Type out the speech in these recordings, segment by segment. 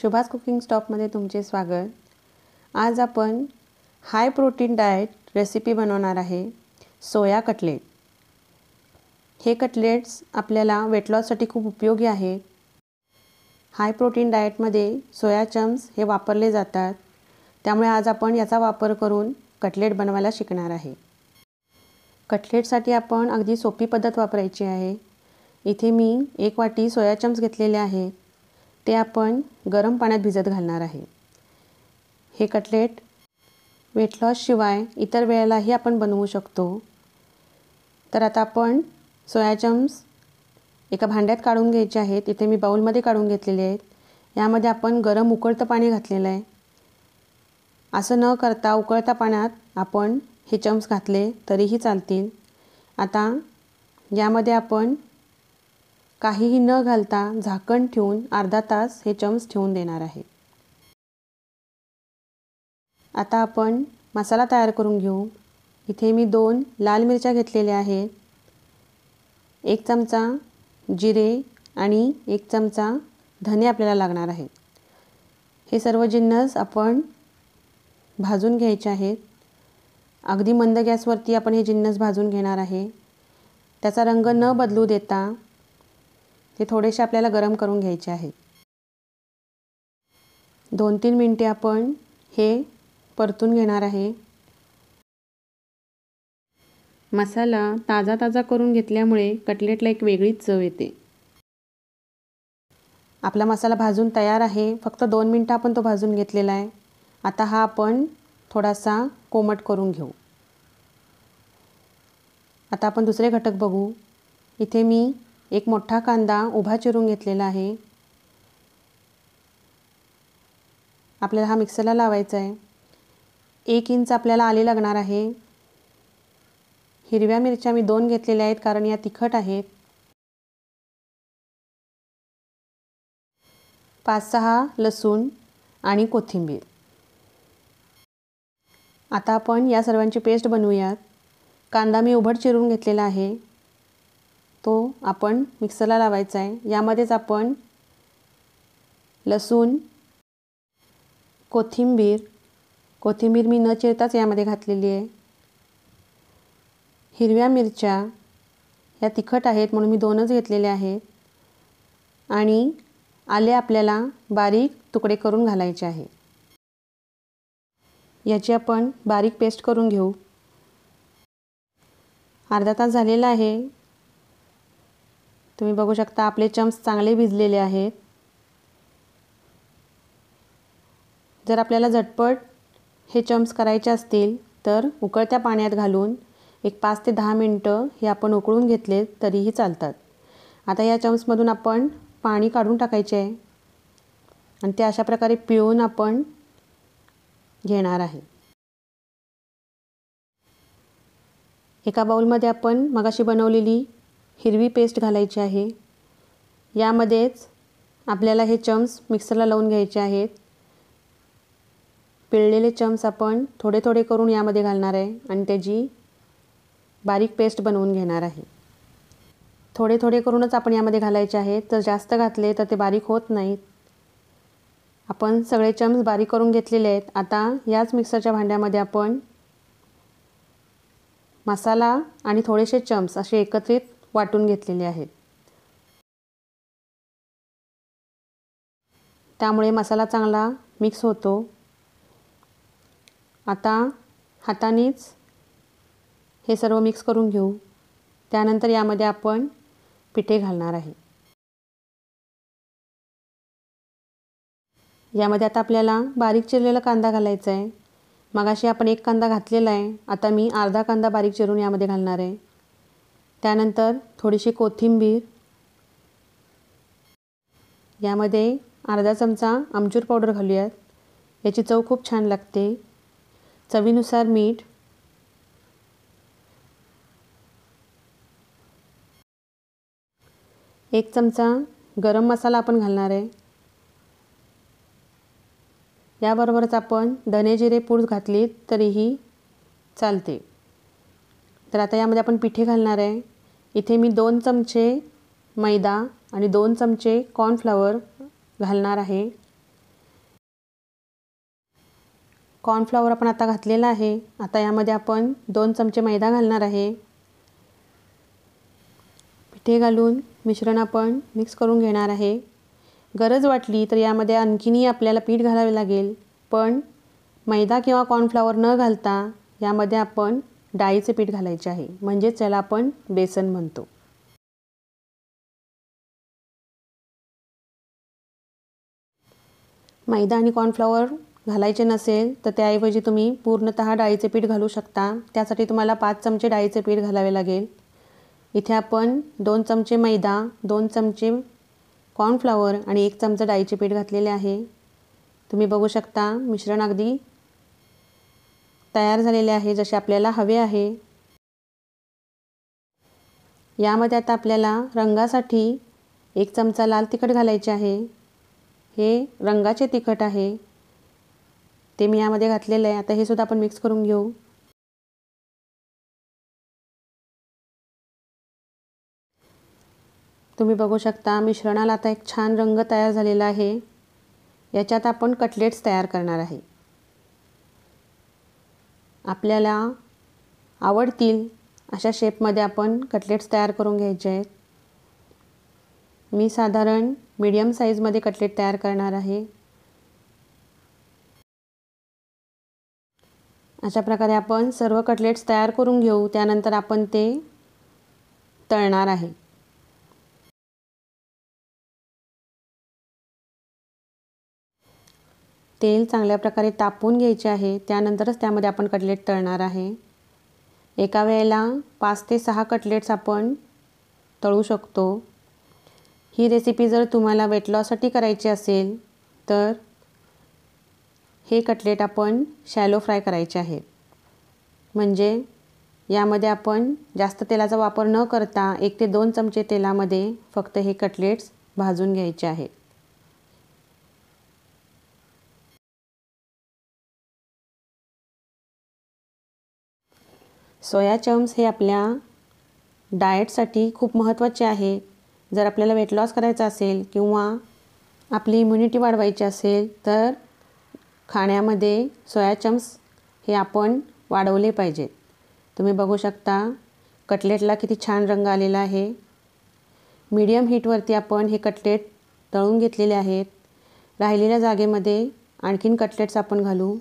शुभास cooking स्टॉपमध्ये तुमचे स्वागत आज आपण हाय प्रोटीन डाएट रेसिपी बनवणार आहे सोया कटलेट हे कटलेट्स आपल्याला वेट लॉससाठी खूप उपयोगी आहे हाय प्रोटीन डाएटमध्ये सोया चम्स हे वापरले जातात त्यामुळे आज आपण याचा वापर करून कटलेट बनवायला शिकणार आहे कटलेटसाठी आपण अगदी सोपी पद्धत वापरायची आहे इथे मी एक वाटी सोया चम्स घेतलेले आहेत ते आपण गरम पाण्यात भिजत घालणार आहे हे कटलेट वेट लॉसशिवाय इतर वेळेलाही आपण बनवू शकतो तर आता आपण सोया चम्स एका भांड्यात काढून घ्यायचे आहेत इथे मी बाऊलमध्ये काढून घेतलेले आहेत यामध्ये आपण गरम उकळतं पाणी घातलेलं आहे असं न करता उकळता पाण्यात आपण हे चम्स घातले तरीही चालतील आता यामध्ये आपण काहीही न घालता झाकण ठेवून अर्धा तास हे चम्स ठेवून देणार आहे आता आपण मसाला तयार करून घेऊ इथे मी दोन लाल मिरच्या घेतलेल्या आहेत एक चमचा जिरे आणि एक चमचा धने आपल्याला लागणार आहे हे सर्व जिन्नस आपण भाजून घ्यायचे आहेत अगदी मंद गॅसवरती आपण हे जिन्नस भाजून घेणार आहे त्याचा रंग न बदलू देता हे थोडेसे आपल्याला गरम करून घ्यायचे आहे दोन तीन मिनटे आपण हे परतून घेणार आहे मसाला ताजा ताजा करून घेतल्यामुळे कटलेटला एक वेगळीच चव येते आपला मसाला भाजून तयार आहे फक्त दोन मिनटं आपण तो भाजून घेतलेला आहे आता हा आपण थोडासा कोमट करून घेऊ आता आपण दुसरे घटक बघू इथे मी एक मोठा कांदा उभा चिरून घेतलेला आहे आपल्याला हा मिक्सरला लावायचा आहे एक इंच आपल्याला आले लागणार आहे हिरव्या मिरच्या मी दोन घेतलेल्या आहेत कारण या तिखट आहेत पाच सहा लसूण आणि कोथिंबीर आता आपण या सर्वांची पेस्ट बनवूयात कांदा मी उभट चिरून घेतलेला आहे तो आपण मिक्सरला लावायचा आहे यामध्येच आपण लसूण कोथिंबीर कोथिंबीर मी न चिरताच यामध्ये घातलेली आहे हिरव्या मिरच्या या तिखट आहेत म्हणून मी दोनच घेतलेल्या आहेत आणि आले आपल्याला बारीक तुकडे करून घालायचे आहे याची आपण बारीक पेस्ट करून घेऊ अर्धा तास झालेला आहे तुम्ही बघू शकता आपले चम्स चांगले भिजलेले आहेत जर आपल्याला झटपट हे चम्स करायचे असतील तर उकळत्या पाण्यात घालून एक पाच ते दहा मिनटं हे आपण उकळून घेतले तरीही चालतात आता या चम्समधून आपण पाणी काढून टाकायचे आहे आणि ते अशा प्रकारे पिळून आपण घेणार आहे एका बाऊलमध्ये आपण मगाशी बनवलेली हिरवी पेस्ट घालायची आहे यामध्येच आपल्याला हे चम्स मिक्सरला लावून घ्यायचे आहेत पिळलेले चम्स आपण थोडे थोडे करून यामध्ये घालणार आहे आणि त्याची बारीक पेस्ट बनवून घेणार आहे थोडे थोडे करूनच आपण यामध्ये घालायचे आहेत तर जास्त घातले तर ते बारीक होत नाहीत आपण सगळे चम्स बारीक करून घेतलेले आहेत आता याच मिक्सरच्या भांड्यामध्ये आपण मसाला आणि थोडेसे चम्स असे एकत्रित वाटून घेतलेले आहेत त्यामुळे मसाला चांगला मिक्स होतो आता हातानेच हे सर्व मिक्स करून घेऊ त्यानंतर यामध्ये आपण पिठे घालणार आहे यामध्ये आता आपल्याला बारीक चिरलेला कांदा घालायचा आहे मगाशी आपण एक कांदा घातलेला आहे आता मी अर्धा कांदा बारीक चिरून यामध्ये घालणार आहे त्यानंतर थोडीशी कोथिंबीर यामध्ये अर्धा चमचा आमचूर पावडर घालूयात याची चव खूप छान लागते चवीनुसार मीठ एक चमचा गरम मसाला आपण घालणार आहे याबरोबरच आपण धने जिरे पूड घातली तरीही चालते तर आता यामध्ये आपण पिठे घालणार आहे इथे मी दोन चमचे मैदा आणि दोन चमचे कॉर्नफ्लावर घालणार आहे कॉर्नफ्लावर आपण आता घातलेला आहे आता यामध्ये आपण दोन चमचे मैदा घालणार आहे पिठे घालून मिश्रण आपण मिक्स करून घेणार आहे गरज वाटली तर यामध्ये आणखीनही आपल्याला पीठ घालावे लागेल पण मैदा किंवा कॉर्नफ्लावर न घालता यामध्ये आपण डाळीचे पीठ घालायचे आहे म्हणजेच त्याला आपण बेसन म्हणतो मैदा आणि कॉर्नफ्लॉवर घालायचे नसेल तर त्याऐवजी तुम्ही पूर्णतः डाळीचे पीठ घालू शकता त्यासाठी तुम्हाला पाच चमचे डाळीचे पीठ घालावे लागेल इथे आपण दोन चमचे मैदा दोन चमचे कॉर्नफ्लॉवर आणि एक चमचा डाळीचे पीठ घातलेले आहे तुम्ही बघू शकता मिश्रण अगदी तयार झालेले आहे जसे आपल्याला हवे आहे यामध्ये आता आपल्याला रंगासाठी एक चमचा लाल तिखट घालायचे आहे हे रंगाचे तिखट आहे ते मी यामध्ये घातलेलं आहे आता हे सुद्धा आपण मिक्स करून घेऊ तुम्ही बघू शकता मिश्रणाला आता एक छान रंग तयार झालेला आहे याच्यात आपण कटलेट्स तयार करणार आहे आपल्याला आवडतील अशा शेपमध्ये आपण कटलेट्स तयार करून घ्यायचे आहेत मी साधारण मीडियम साईजमध्ये कटलेट तयार करणार आहे अशा प्रकारे आपण सर्व कटलेट्स तयार करून घेऊ त्यानंतर आपण ते तळणार आहे तेल चांगल्या प्रकारे तापून घ्यायचे आहे त्यानंतरच त्यामध्ये आपण कटलेट तळणार आहे एका वेळेला पाच ते सहा कटलेट्स आपण तळू शकतो ही रेसिपी जर तुम्हाला वेट लॉससाठी करायची असेल तर हे कटलेट आपण शॅलो फ्राय करायचे आहेत म्हणजे यामध्ये आपण जास्त तेलाचा वापर न करता एक ते दोन चमचे तेलामध्ये फक्त हे कटलेट्स भाजून घ्यायचे आहेत सोया चम्स हे आपल्या डाएटसाठी खूप महत्त्वाचे आहे जर आपल्याला वेट लॉस करायचा असेल किंवा आपली इम्युनिटी वाढवायची असेल तर खाण्यामध्ये सोया चम्स हे आपण वाढवले पाहिजेत तुम्ही बघू शकता कटलेटला किती छान रंग आलेला आहे मीडियम हीटवरती आपण हे कटलेट तळून घेतलेले आहेत राहिलेल्या जागेमध्ये आणखीन कटलेट्स आपण घालू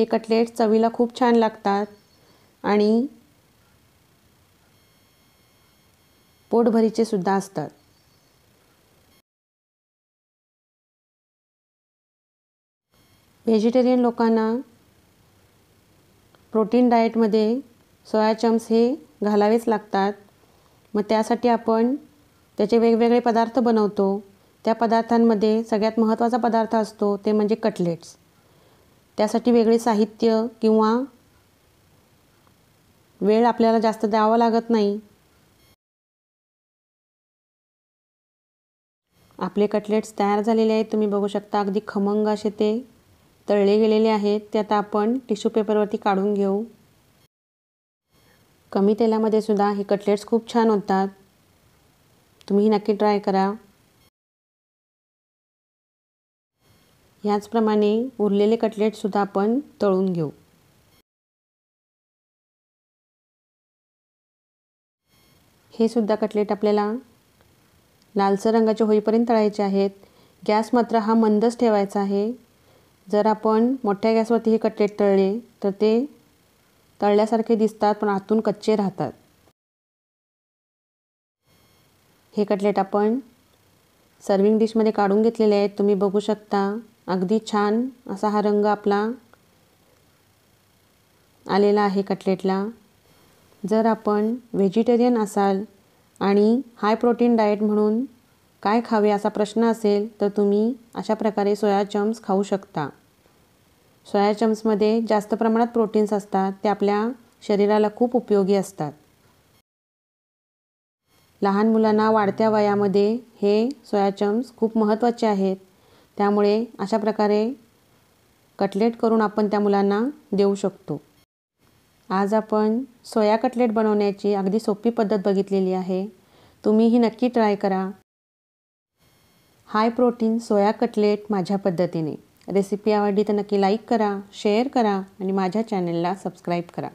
हे कटलेट चवीला खूप छान लागतात आणि पोटभरीचे सुद्धा असतात व्हेजिटेरियन लोकांना प्रोटीन डाएटमध्ये सोया चम्स हे घालावेच लागतात मग त्यासाठी आपण त्याचे वेगवेगळे पदार्थ बनवतो त्या पदार्थांमध्ये सगळ्यात महत्त्वाचा पदार्थ असतो ते म्हणजे कटलेट्स त्यासाठी वेगळे साहित्य किंवा वेळ आपल्याला जास्त द्यावा लागत नाही आपले कटलेट्स तयार झालेले आहेत तुम्ही बघू शकता अगदी खमंग असे ते तळले गेलेले आहेत ते आता आपण टिश्यू पेपरवरती काढून घेऊ कमी तेलामध्ये सुद्धा हे कटलेट्स खूप छान होतात तुम्ही नक्की ट्राय करा ह्याचप्रमाणे उरलेले कटलेटसुद्धा आपण तळून घेऊ हे सुद्धा कटलेट आपल्याला लालसर रंगाचे होईपर्यंत तळायचे आहेत गॅस मात्र हा मंदच ठेवायचा आहे जर आपण मोठ्या गॅसवरती हे कटलेट तळले तर ते तळल्यासारखे दिसतात पण आतून कच्चे राहतात हे कटलेट आपण सर्विंग डिशमध्ये काढून घेतलेले आहेत तुम्ही बघू शकता अगदी छान असा हा रंग आपला आलेला आहे कटलेटला जर आपण व्हेजिटेरियन असाल आणि हाय प्रोटीन डाएट म्हणून काय खावे असा प्रश्न असेल तर तुम्ही अशा प्रकारे सोया चम्स खाऊ शकता सोया चम्समध्ये जास्त प्रमाणात प्रोटीन्स असतात ते आपल्या शरीराला खूप उपयोगी असतात लहान मुलांना वाढत्या वयामध्ये हे सोया चम्स खूप महत्त्वाचे आहेत त्यामुळे अशा प्रकारे कटलेट करून आपण त्या मुलांना देऊ शकतो आज आपण सोया कटलेट बनवण्याची अगदी सोपी पद्धत बघितलेली आहे तुम्ही ही नक्की ट्राय करा हाय प्रोटीन सोया कटलेट माझ्या पद्धतीने रेसिपी आवडली तर नक्की लाईक करा शेअर करा आणि माझ्या चॅनलला सबस्क्राईब करा